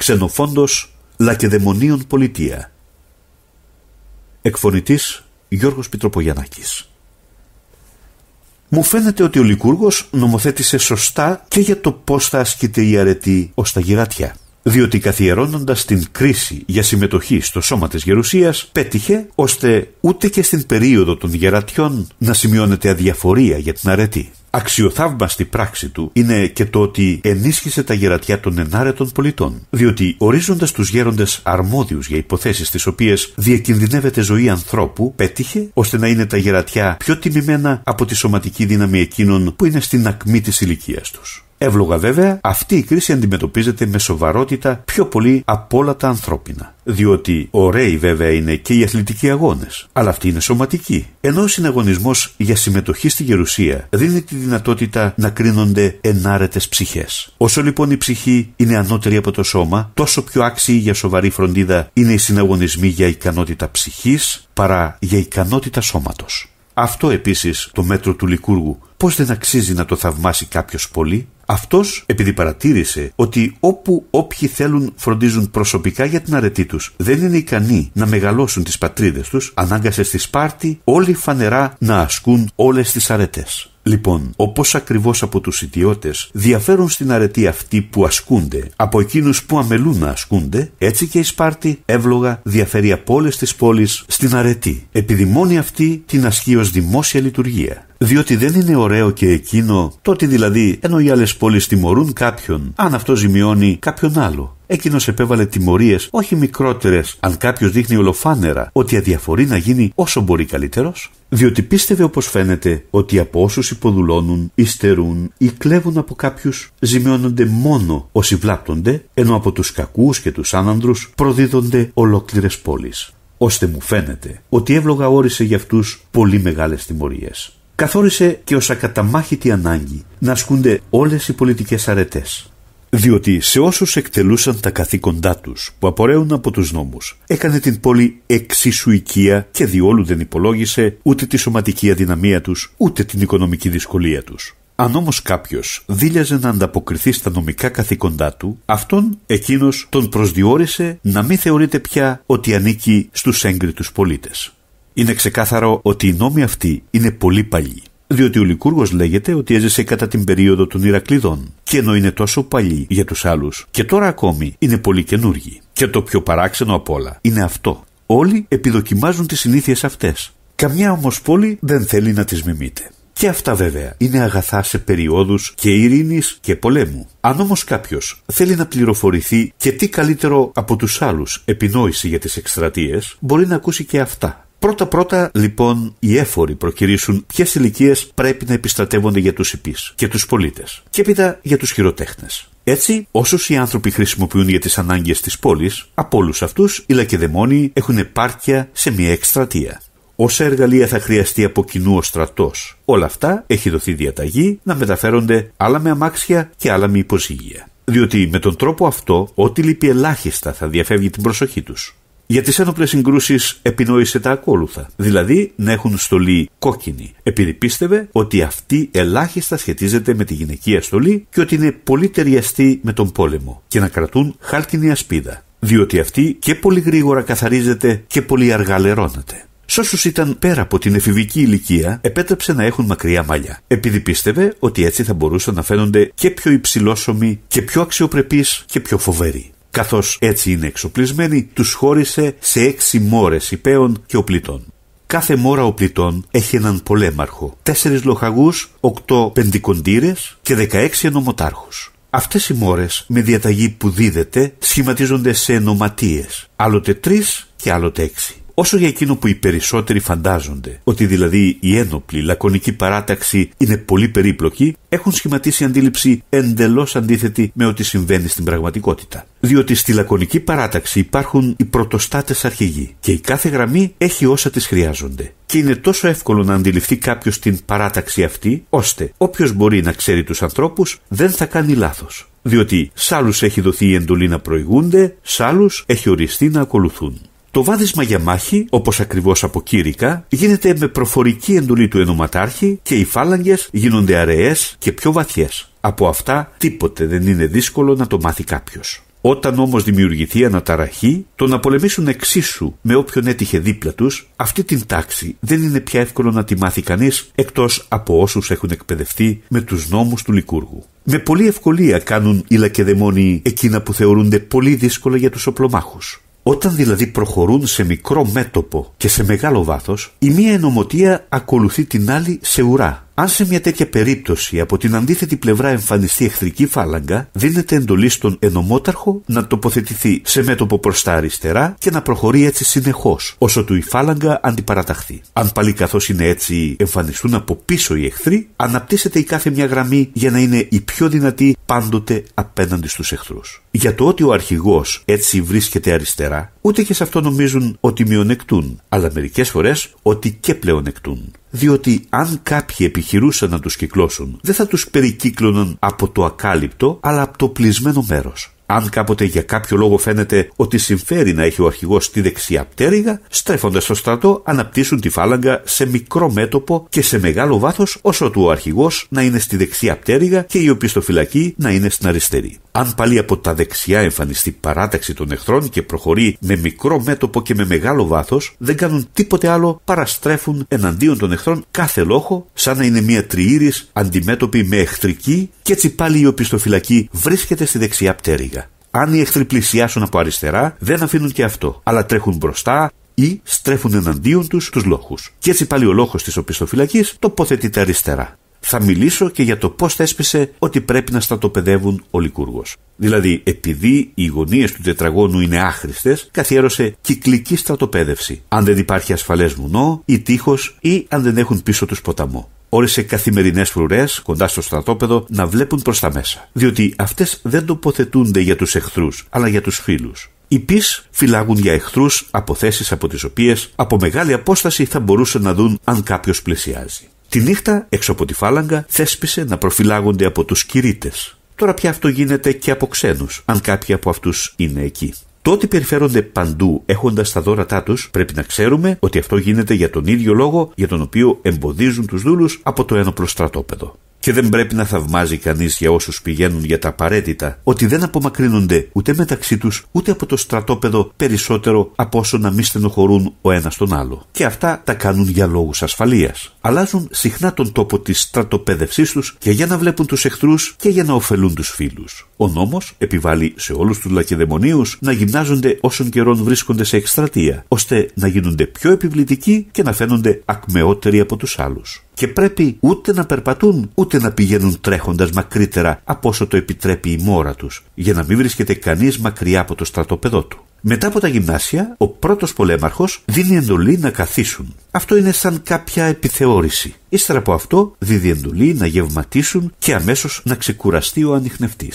Ξενοφόντος Λακεδαιμονίων Πολιτεία Εκφωνητής Γιώργος Πιτροπογιαννάκης μου φαίνεται ότι ο Λικούργος νομοθέτησε σωστά και για το πώς θα ασκείται η αρετή ως τα γυρατιά. Διότι καθιερώνοντας την κρίση για συμμετοχή στο σώμα της γερουσίας, πέτυχε ώστε ούτε και στην περίοδο των γερατιών να σημειώνεται αδιαφορία για την αρετή. Αξιοθαύμαστη πράξη του είναι και το ότι ενίσχυσε τα γερατιά των ενάρετων πολιτών, διότι ορίζοντας τους γέροντες αρμόδιους για υποθέσεις τις οποίες διακινδυνεύεται ζωή ανθρώπου, πέτυχε ώστε να είναι τα γερατιά πιο τιμημένα από τη σωματική δύναμη εκείνων που είναι στην ακμή της ηλικίας τους. Εύλογα βέβαια, αυτή η κρίση αντιμετωπίζεται με σοβαρότητα πιο πολύ από όλα τα ανθρώπινα. Διότι ωραίοι βέβαια είναι και οι αθλητικοί αγώνες, αλλά αυτοί είναι σωματικοί. Ενώ ο συναγωνισμός για συμμετοχή στη γερουσία δίνει τη δυνατότητα να κρίνονται ενάρετες ψυχές. Όσο λοιπόν η ψυχή είναι ανώτερη από το σώμα, τόσο πιο άξιοι για σοβαρή φροντίδα είναι οι συναγωνισμοί για ικανότητα ψυχής παρά για ικανότητα σώματος. Αυτό επίσης το μέτρο του Λικούργου Πώς δεν αξίζει να το θαυμάσει κάποιος πολύ. Αυτός επειδή παρατήρησε ότι όπου όποιοι θέλουν φροντίζουν προσωπικά για την αρετή τους δεν είναι ικανοί να μεγαλώσουν τις πατρίδες τους, ανάγκασε στη Σπάρτη όλοι φανερά να ασκούν όλες τις αρετές. Λοιπόν, όπως ακριβώς από τους ιδιώτες διαφέρουν στην αρετή αυτοί που ασκούνται από εκείνους που αμελούν να ασκούνται, έτσι και η Σπάρτη εύλογα διαφέρει από όλες τις πόλεις στην αρετή, επειδή μόνη αυτή την ασκεί ως δημόσια λειτουργία. Διότι δεν είναι ωραίο και εκείνο το δηλαδή ενώ οι άλλες πόλεις τιμωρούν κάποιον, αν αυτό ζημιώνει κάποιον άλλο. Εκείνος επέβαλε τιμωρίες όχι μικρότερες, αν κάποιος δείχνει ολοφάνερα ότι αδιαφορεί να γίνει όσο μπορεί καλύτερος. Διότι πίστευε όπως φαίνεται ότι από όσους υποδουλώνουν, υστερούν ή κλέβουν από κάποιους, ζημιώνονται μόνο όσοι βλάπτονται, ενώ από τους κακούς και τους άνανδρους προδίδονται ολόκληρες πόλεις. Ώστε μου φαίνεται ότι εύλογα όρισε για αυτούς πολύ μεγάλες τιμωρίες καθόρισε και ως ακαταμάχητη ανάγκη να ασκούνται όλες οι πολιτικές αρετές. Διότι σε όσους εκτελούσαν τα καθήκοντά τους που απορρέουν από τους νόμους έκανε την πόλη εξίσου οικία και διόλου δεν υπολόγισε ούτε τη σωματική αδυναμία τους ούτε την οικονομική δυσκολία τους. Αν όμως κάποιος δίλιαζε να ανταποκριθεί στα νομικά καθήκοντά του, αυτόν εκείνος τον προσδιορίσε να μην θεωρείται πια ότι ανήκει στους έγκριτους πολίτες. Είναι ξεκάθαρο ότι οι νόμοι αυτοί είναι πολύ παλιοί. Διότι ο Λικούργος λέγεται ότι έζησε κατά την περίοδο των Ηρακλειδών, και ενώ είναι τόσο παλιοί για τους άλλους, και τώρα ακόμη είναι πολύ καινούργοι. Και το πιο παράξενο απ' όλα είναι αυτό. Όλοι επιδοκιμάζουν τις συνήθειες αυτές. Καμιά όμως πόλη δεν θέλει να τις μιμείται. Και αυτά βέβαια είναι αγαθά σε περιόδους και ειρήνης και πολέμου. Αν όμως κάποιος θέλει να πληροφορηθεί και τι καλύτερο από τους άλλους επινόηση για τις εκστρατείες μπορεί να ακούσει και αυτά Πρώτα πρώτα λοιπόν οι έφοροι προκυρήσουν ποιες ηλικίες πρέπει να επιστρατεύονται για τους υπεί και τους πολίτες και έπειτα για τους χειροτέχνες. Έτσι, όσους οι άνθρωποι χρησιμοποιούν για τις ανάγκες της πόλης, από όλους αυτούς οι λακεδαιμόνοι έχουν επάρκεια σε μια εκστρατεία. Όσα εργαλεία θα χρειαστεί από κοινού ο στρατός, όλα αυτά έχει δοθεί διαταγή να μεταφέρονται άλλα με αμάξια και άλλα με υποζύγια. Διότι με τον τρόπο αυτό, ό,τι λείπει ελάχιστα θα διαφεύγει την προσοχή τους. Για τι ένοπλε συγκρούσει επινόησε τα ακόλουθα, δηλαδή να έχουν στολή κόκκινη, επειδή πίστευε ότι αυτή ελάχιστα σχετίζεται με τη γυναικεία στολή και ότι είναι πολύ ταιριαστή με τον πόλεμο, και να κρατούν χάλκινη ασπίδα, διότι αυτή και πολύ γρήγορα καθαρίζεται και πολύ αργά λερώνεται. Σ' ήταν πέρα από την εφηβική ηλικία, επέτρεψε να έχουν μακριά μαλλιά, επειδή πίστευε ότι έτσι θα μπορούσαν να φαίνονται και πιο υψηλόσωμοι και πιο αξιοπρεπείς και πιο φοβεροί. Καθώς έτσι είναι εξοπλισμένοι, τους χώρισε σε έξι μόρες υπέων και οπλιτών. Κάθε μόρα οπλιτών έχει έναν πολέμαρχο, τέσσερις λοχαγούς, οκτώ πεντικοντήρες και δεκαέξι ενωμοτάρχους. Αυτές οι μόρες με διαταγή που δίδεται σχηματίζονται σε ενωματίες, άλλοτε τρεις και άλλοτε έξι όσο για εκείνο που οι περισσότεροι φαντάζονται, ότι δηλαδή η ένοπλη λακωνική παράταξη είναι πολύ περίπλοκη, έχουν σχηματίσει αντίληψη εντελώς αντίθετη με ό,τι συμβαίνει στην πραγματικότητα. Διότι στη λακωνική παράταξη υπάρχουν οι πρωτοστάτες αρχηγοί και η κάθε γραμμή έχει όσα τη χρειάζονται. Και είναι τόσο εύκολο να αντιληφθεί κάποιος την παράταξη αυτή, ώστε όποιος μπορεί να ξέρει τους ανθρώπους δεν θα κάνει λάθος. Διότι σ' άλλους έχει δοθεί η εντολή να προηγούνται, σ' έχει οριστεί να ακολουθούν. Το βάδισμα για μάχη, όπως ακριβώς από γίνεται με προφορική εντολή του ενωματάρχη και οι φάλαγγες γίνονται αραιές και πιο βαθιές. Από αυτά τίποτε δεν είναι δύσκολο να το μάθει κάποιος. Όταν όμως δημιουργηθεί αναταραχή, το να πολεμήσουν εξίσου με όποιον έτυχε δίπλα τους, αυτή την τάξη δεν είναι πια εύκολο να τη μάθει κανείς εκτός από όσους έχουν εκπαιδευτεί με τους νόμους του Λικούργου. Με πολλή ευκολία κάνουν οι λακεδαιμόνοι εκείνα που θεωρούνται πολύ δύσκολα για τους οπλομάχους. Όταν δηλαδή προχωρούν σε μικρό μέτωπο και σε μεγάλο βάθος, η μία ενωμοτεία ακολουθεί την άλλη σε ουρά. Αν σε μια τέτοια περίπτωση από την αντίθετη πλευρά εμφανιστεί εχθρική φάλαγγα, δίνεται εντολή στον ενωμόταρχο να τοποθετηθεί σε μέτωπο προς τα αριστερά και να προχωρεί έτσι συνεχώς, όσο του η φάλαγγα αντιπαραταχθεί. Αν πάλι καθώς είναι έτσι εμφανιστούν από πίσω οι εχθροί, αναπτύσσεται η κάθε μια γραμμή για να είναι η πιο δυνατή πάντοτε απέναντι στους εχθρούς. Για το ότι ο αρχηγός έτσι βρίσκεται αριστερά, ούτε και σε αυτό νομίζουν ότι μειονεκτούν, αλλά μερικές φορές ότι και πλεονεκτούν διότι αν κάποιοι επιχειρούσαν να τους κυκλώσουν, δεν θα τους περικύκλωναν από το ακάλυπτο, αλλά από το πλεισμένο μέρος. Αν κάποτε για κάποιο λόγο φαίνεται ότι συμφέρει να έχει ο αρχηγός τη δεξιά πτέρυγα, στρέφοντας το στρατό, αναπτύσσουν τη φάλαγγα σε μικρό μέτωπο και σε μεγάλο βάθος, όσο του ο αρχηγός να είναι στη δεξιά πτέρυγα και η οπισθοφυλακή να είναι στην αριστερή. Αν πάλι από τα δεξιά εμφανιστεί παράταξη των εχθρών και προχωρεί με μικρό μέτωπο και με μεγάλο βάθος, δεν κάνουν τίποτε άλλο παρά στρέφουν εναντίον των εχθρών κάθε λόγο, σαν να είναι μια τριήρης αντιμέτωπη με εχθρική, και έτσι πάλι η οπισθοφυλακή βρίσκεται στη δεξιά πτέρυγα. Αν οι εχθροί πλησιάσουν από αριστερά, δεν αφήνουν και αυτό, αλλά τρέχουν μπροστά ή στρέφουν εναντίον τους τους λόγου. Και έτσι πάλι ο λόγο της οπισθοφυλακής τοποθετείται αριστερά θα μιλήσω και για το πώς θέσπισε ότι πρέπει να στρατοπεδεύουν ο Λικούργος. Δηλαδή, επειδή οι γωνίες του τετραγώνου είναι άχρηστες, καθιέρωσε κυκλική στρατοπέδευση. Αν δεν υπάρχει ασφαλές βουνό ή τείχος ή αν δεν έχουν πίσω τους ποταμό. Όρισε καθημερινές φρουρές κοντά στο στρατόπεδο να βλέπουν προς τα μέσα. Διότι αυτές δεν τοποθετούνται για τους εχθρούς, αλλά για τους φίλους. Οι πεις φυλάγουν για εχθρούς από θέσεις από τις οποίες από μεγάλη απόσταση θα μπορούσαν να δουν αν κάποιος πλησιάζει. Τη νύχτα, έξω από τη φάλαγγα, θέσπισε να προφυλάγονται από τους κηρύτες. Τώρα πια αυτό γίνεται και από ξένους, αν κάποιοι από αυτούς είναι εκεί. Το ότι περιφέρονται παντού έχοντας τα δόρατά τους, πρέπει να ξέρουμε ότι αυτό γίνεται για τον ίδιο λόγο για τον οποίο εμποδίζουν τους δούλους από το ένοπλο στρατόπεδο. Και δεν πρέπει να θαυμάζει κανείς για όσους πηγαίνουν για τα απαραίτητα ότι δεν απομακρύνονται ούτε μεταξύ τους ούτε από το στρατόπεδο περισσότερο από όσο να μη στενοχωρούν ο ένας τον άλλο. Και αυτά τα κάνουν για λόγους ασφαλείας. Αλλάζουν συχνά τον τόπο της στρατοπαίδευσής τους και για να βλέπουν τους εχθρούς και για να ωφελούν τους φίλους. Ο νόμος επιβάλλει σε όλους τους λακεδαιμονίους να γυμνάζονται όσων καιρών βρίσκονται σε εκστρατεία, ώστε να γίνονται πιο επιβλητικοί και να φαίνονται ακμεότεροι από τους άλλους και πρέπει ούτε να περπατούν ούτε να πηγαίνουν τρέχοντας μακρύτερα από όσο το επιτρέπει η μόρα τους, για να μην βρίσκεται κανείς μακριά από το στρατόπεδό του. Μετά από τα γυμνάσια, ο πρώτος πολέμαρχος δίνει εντολή να καθίσουν. Αυτό είναι σαν κάποια επιθεώρηση. Ύστερα από αυτό, δίδει εντολή να γευματίσουν και αμέσως να ξεκουραστεί ο ανιχνευτής.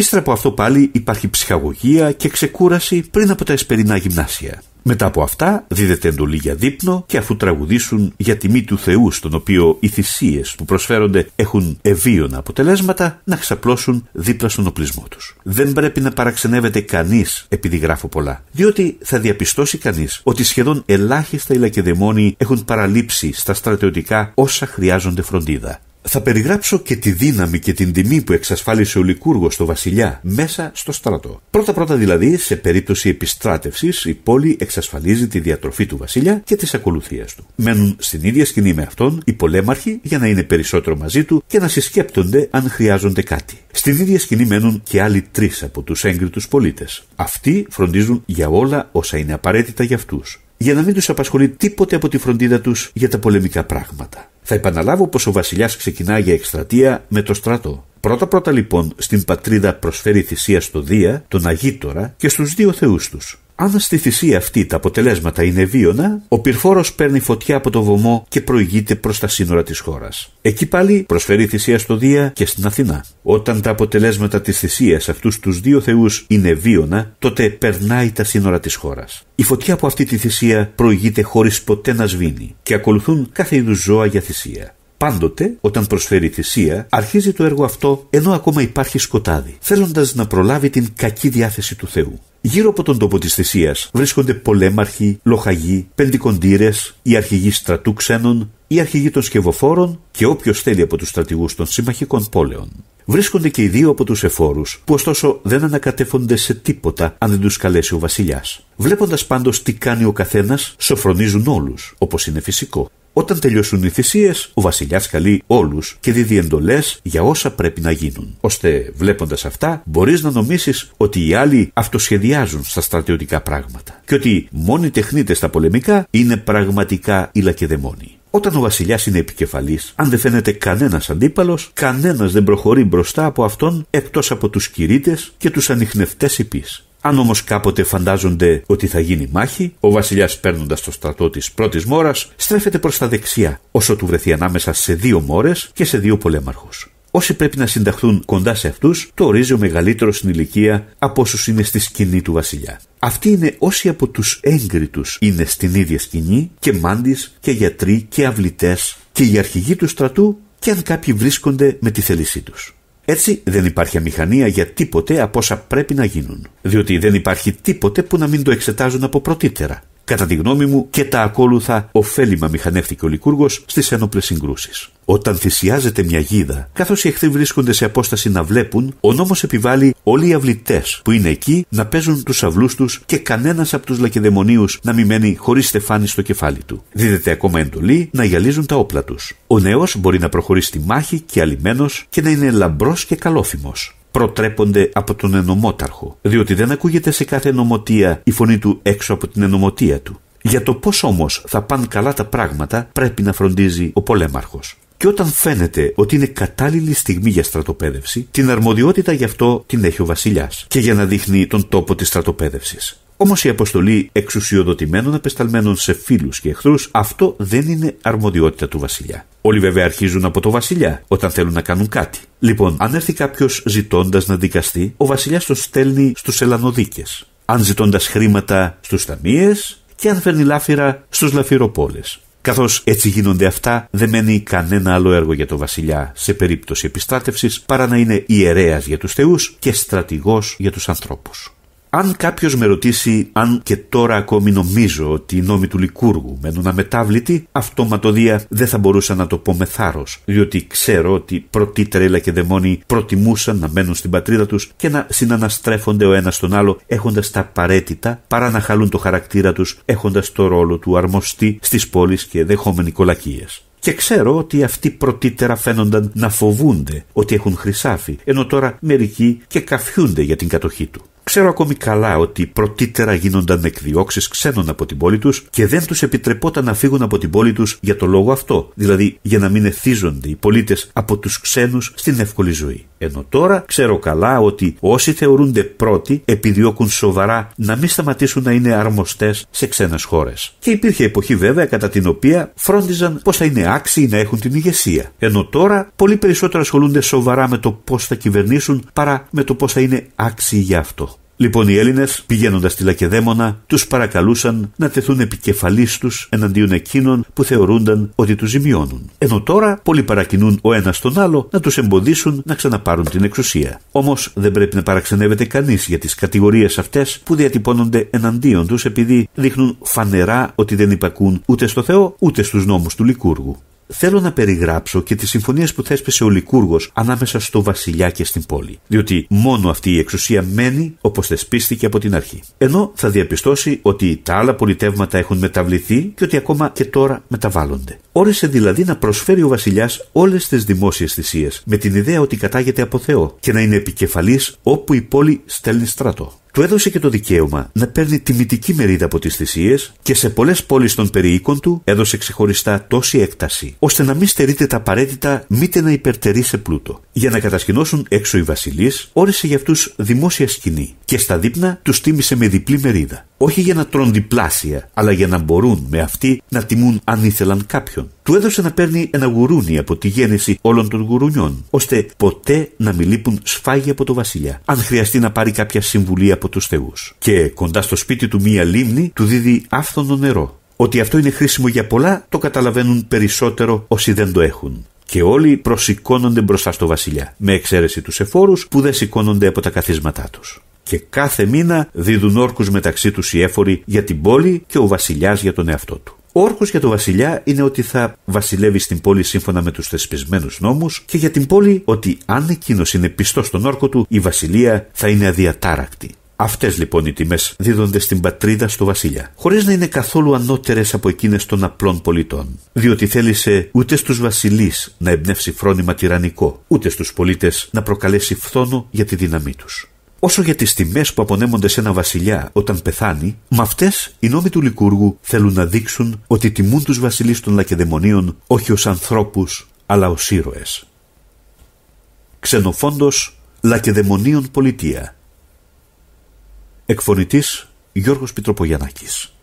Ύστερα από αυτό πάλι υπάρχει ψυχαγωγία και ξεκούραση πριν από τα εσπερινά γυμνάσια. Μετά από αυτά δίδεται εντολή για δείπνο και αφού τραγουδήσουν για τιμή του Θεού στον οποίο οι θυσίες που προσφέρονται έχουν ευίωνα αποτελέσματα να ξαπλώσουν δίπλα στον οπλισμό τους. Δεν πρέπει να παραξενεύεται κανείς επειδή γράφω πολλά, διότι θα διαπιστώσει κανείς ότι σχεδόν ελάχιστα οι λακεδαιμόνοι έχουν παραλείψει στα στρατιωτικά όσα χρειάζονται φροντίδα. Θα περιγράψω και τη δύναμη και την τιμή που εξασφάλισε ο Λικούργος στο βασιλιά μέσα στο στρατό. Πρώτα-πρώτα δηλαδή, σε περίπτωση επιστράτευσης, η πόλη εξασφαλίζει τη διατροφή του βασιλιά και της ακολουθίας του. Μένουν στην ίδια σκηνή με αυτόν οι πολέμαρχοι για να είναι περισσότερο μαζί του και να συσκέπτονται αν χρειάζονται κάτι. Στην ίδια σκηνή μένουν και άλλοι τρεις από τους έγκριτους πολίτες. Αυτοί φροντίζουν για όλα όσα είναι απαραίτητα για αυτούς για να μην τους απασχολεί τίποτε από τη φροντίδα τους για τα πολεμικά πράγματα. Θα επαναλάβω πως ο βασιλιάς ξεκινά για εκστρατεία με το στρατό. Πρώτα-πρώτα λοιπόν στην πατρίδα προσφέρει θυσία στο Δία, τον Αγίτορα και στους δύο θεούς τους. Αν στη θυσία αυτή τα αποτελέσματα είναι βίωνα, ο πυρφόρος παίρνει φωτιά από το βωμό και προηγείται προς τα σύνορα της χώρας. Εκεί πάλι προσφέρει θυσία στο Δία και στην Αθηνά. Όταν τα αποτελέσματα της θυσίας αυτούς τους δύο θεούς είναι βίωνα, τότε περνάει τα σύνορα της χώρας. Η φωτιά από αυτή τη θυσία προηγείται χωρίς ποτέ να σβήνει και ακολουθούν κάθε είδους ζώα για θυσία. Πάντοτε, όταν προσφέρει θυσία, αρχίζει το έργο αυτό ενώ ακόμα υπάρχει σκοτάδι, θέλοντας να προλάβει την κακή διάθεση του Θεού. Γύρω από τον τόπο της θυσίας βρίσκονται πολέμαρχοι, λοχαγοί, πεντικοντήρε, οι αρχηγοί στρατού ξένων, οι αρχηγοί των σκευοφόρων και όποιος θέλει από τους στρατηγούς των συμμαχικών πόλεων. Βρίσκονται και οι δύο από τους εφόρους, που ωστόσο δεν ανακατεύονται σε τίποτα αν δεν τους καλέσει ο βασιλιάς. Βλέποντας πάντως τι κάνει ο καθένας, σοφρονίζουν όλους, όπως είναι φυσικό. Όταν τελειώσουν οι θυσίες, ο βασιλιάς καλεί όλους και δίδει εντολές για όσα πρέπει να γίνουν. Ώστε βλέποντας αυτά, μπορείς να νομίσεις ότι οι άλλοι αυτοσχεδιάζουν στα στρατιωτικά πράγματα και ότι μόνοι τεχνίτες στα πολεμικά είναι πραγματικά οι λακεδαιμόνοι. Όταν ο βασιλιάς είναι επικεφαλής, αν δεν φαίνεται κανένας αντίπαλος, κανένας δεν προχωρεί μπροστά από αυτόν εκτός από τους κηρύτες και τους ανιχνευτές υπή. Αν όμως κάποτε φαντάζονται ότι θα γίνει μάχη, ο βασιλιάς παίρνοντας το στρατό της πρώτης μόρας, στρέφεται προς τα δεξιά, όσο του βρεθεί ανάμεσα σε δύο μόρες και σε δύο πολέμαρχους. Όσοι πρέπει να συνταχθούν κοντά σε αυτούς, το ορίζει ο μεγαλύτερος στην ηλικία από όσους είναι στη σκηνή του βασιλιά. Αυτοί είναι όσοι από τους έγκριτους είναι στην ίδια σκηνή και μάντη και γιατροί και αυλητές και οι αρχηγοί του στρατού και αν κάποιοι βρίσκονται με τη θέλησή τους. Έτσι δεν υπάρχει αμηχανία για τίποτε από όσα πρέπει να γίνουν, διότι δεν υπάρχει τίποτε που να μην το εξετάζουν από πρωτήτερα. Κατά τη γνώμη μου και τα ακόλουθα ωφέλιμα μηχανεύτηκε ο Λικούργο στις ένοπλες συγκρούσεις. Όταν θυσιάζεται μια γίδα, καθώς οι εχθροί βρίσκονται σε απόσταση να βλέπουν, ο νόμος επιβάλλει όλοι οι αυλητές που είναι εκεί να παίζουν τους αυλούς τους και κανένας από τους λακεδαιμονίους να μην μένει χωρίς στεφάνι στο κεφάλι του. Δίδεται ακόμα εντολή να γυαλίζουν τα όπλα τους. Ο νέο μπορεί να προχωρήσει τη μάχη και αλυμένος και να είναι λαμπρός και καλόθυμος προτρέπονται από τον ενωμόταρχο, διότι δεν ακούγεται σε κάθε ενωμοτία η φωνή του έξω από την ενωμοτία του. Για το πώς όμως θα πάνε καλά τα πράγματα πρέπει να φροντίζει ο πολέμαρχος. Και όταν φαίνεται ότι είναι κατάλληλη στιγμή για στρατοπέδευση, την αρμοδιότητα γι' αυτό την έχει ο βασιλιάς και για να δείχνει τον τόπο της στρατοπέδευσης. Όμως η αποστολή εξουσιοδοτημένων απεσταλμένων σε φίλους και εχθρούς, αυτό δεν είναι αρμοδιότητα του βασιλιά. Όλοι βέβαια αρχίζουν από το βασιλιά όταν θέλουν να κάνουν κάτι. Λοιπόν, αν έρθει κάποιος ζητώντας να δικαστεί, ο βασιλιάς τον στέλνει στους Ελλανοδίκε. Αν ζητώντας χρήματα στους ταμείες και αν φέρνει λάφυρα στους λαφυροπόλες. Καθώς έτσι γίνονται αυτά, δεν μένει κανένα άλλο έργο για τον βασιλιά σε περίπτωση επιστράτευσης παρά να είναι ιερέας για τους θεούς και στρατηγός για τους ανθρώπους. Αν κάποιος με ρωτήσει αν και τώρα ακόμη νομίζω ότι οι νόμοι του Λικούργου μένουν αμετάβλητοι, αυτοματοδία δεν θα μπορούσα να το πω με θάρρος, διότι ξέρω ότι πρώτοι τρέλα και δαιμόνοι προτιμούσαν να μένουν στην πατρίδα τους και να συναναστρέφονται ο ένας τον άλλο έχοντας τα απαραίτητα παρά να χαλούν το χαρακτήρα τους έχοντας το ρόλο του αρμοστή στις πόλεις και δεχόμενοι κολακίες. Και ξέρω ότι αυτοί πρωτύτερα φαίνονταν να φοβούνται ότι έχουν χρυσάφι, ενώ τώρα μερικοί και καφιούνται για την κατοχή του. Ξέρω ακόμη καλά ότι πρωτύτερα γίνονταν εκδιώξεις ξένων από την πόλη τους και δεν τους επιτρεπόταν να φύγουν από την πόλη τους για το λόγο αυτό, δηλαδή για να μην εθίζονται οι πολίτες από τους ξένους στην εύκολη ζωή. Ενώ τώρα ξέρω καλά ότι όσοι θεωρούνται πρώτοι επιδιώκουν σοβαρά να μην σταματήσουν να είναι αρμοστές σε ξένες χώρες. Και υπήρχε εποχή βέβαια κατά την οποία φρόντιζαν πώ θα είναι άξιοι να έχουν την ηγεσία. Ενώ τώρα πολύ περισσότερο ασχολούνται σοβαρά με το πώς θα κυβερνήσουν παρά με το πώς θα είναι άξιοι για αυτό. Λοιπόν, οι Έλληνες, πηγαίνοντας στη Λακεδέμονα, τους παρακαλούσαν να τεθούν επικεφαλεί τους εναντίον εκείνων που θεωρούνταν ότι τους ζημιώνουν. Ενώ τώρα πολλοί παρακινούν ο ένας τον άλλο να τους εμποδίσουν να ξαναπάρουν την εξουσία. Όμως δεν πρέπει να παραξενεύεται κανείς για τις κατηγορίες αυτές που διατυπώνονται εναντίον τους επειδή δείχνουν φανερά ότι δεν υπακούν ούτε στο Θεό ούτε στους νόμους του Λικούργου θέλω να περιγράψω και τις συμφωνίες που θέσπισε ο Λικούργος ανάμεσα στο βασιλιά και στην πόλη. Διότι μόνο αυτή η εξουσία μένει όπως θεσπίστηκε από την αρχή. Ενώ θα διαπιστώσει ότι τα άλλα πολιτεύματα έχουν μεταβληθεί και ότι ακόμα και τώρα μεταβάλλονται. Όρισε δηλαδή να προσφέρει ο βασιλιάς όλες τις δημόσιες θυσίες με την ιδέα ότι κατάγεται από Θεό και να είναι επικεφαλής όπου η πόλη στέλνει στρατό του έδωσε και το δικαίωμα να παίρνει τιμητική μερίδα από τις θυσίες και σε πολλές πόλεις των περιοίκων του έδωσε ξεχωριστά τόση έκταση, ώστε να μην στερείται τα απαραίτητα μήτε να υπερτερεί σε πλούτο. Για να κατασκηνώσουν έξω οι βασιλείς, όρισε για αυτούς δημόσια σκηνή και στα δείπνα τους τίμησε με διπλή μερίδα όχι για να τρώνε διπλάσια, αλλά για να μπορούν με αυτή να τιμούν αν ήθελαν κάποιον. Του έδωσε να παίρνει ένα γουρούνι από τη γέννηση όλων των γουρουνιών, ώστε ποτέ να μην λείπουν σφάγια από το βασιλιά, αν χρειαστεί να πάρει κάποια συμβουλή από τους θεούς. Και κοντά στο σπίτι του μία λίμνη του δίδει άφθονο νερό. Ότι αυτό είναι χρήσιμο για πολλά το καταλαβαίνουν περισσότερο όσοι δεν το έχουν. Και όλοι προσηκώνονται μπροστά στο βασιλιά, με εξαίρεση τους εφόρους που δεν σηκώνονται από τα καθίσματά τους και κάθε μήνα δίδουν όρκους μεταξύ τους οι έφοροι για την πόλη και ο βασιλιάς για τον εαυτό του. Ο όρκος για τον βασιλιά είναι ότι θα βασιλεύει στην πόλη σύμφωνα με τους θεσπισμένους νόμους και για την πόλη ότι αν εκείνος είναι πιστός στον όρκο του, η βασιλεία θα είναι αδιατάρακτη. Αυτές λοιπόν οι τιμές δίδονται στην πατρίδα στο βασιλιά, χωρίς να είναι καθόλου ανώτερες από εκείνες των απλών πολιτών. Διότι θέλησε ούτε στους βασιλείς να εμπνεύσει φρόνημα τυρανικό, ούτε στους πολίτες να προκαλέσει φθόνο για τη δύναμή τους. Όσο για τις τιμές που απονέμονται σε ένα βασιλιά όταν πεθάνει, με αυτές οι νόμοι του Λικούργου θέλουν να δείξουν ότι τιμούν τους βασιλείς των Λακεδαιμονίων όχι ως ανθρώπους, αλλά ως ήρωες. Ξενοφόντος Λακεδαιμονίων Πολιτεία. Εκφωνητής Γιώργος Πιτροπογιαννάκης.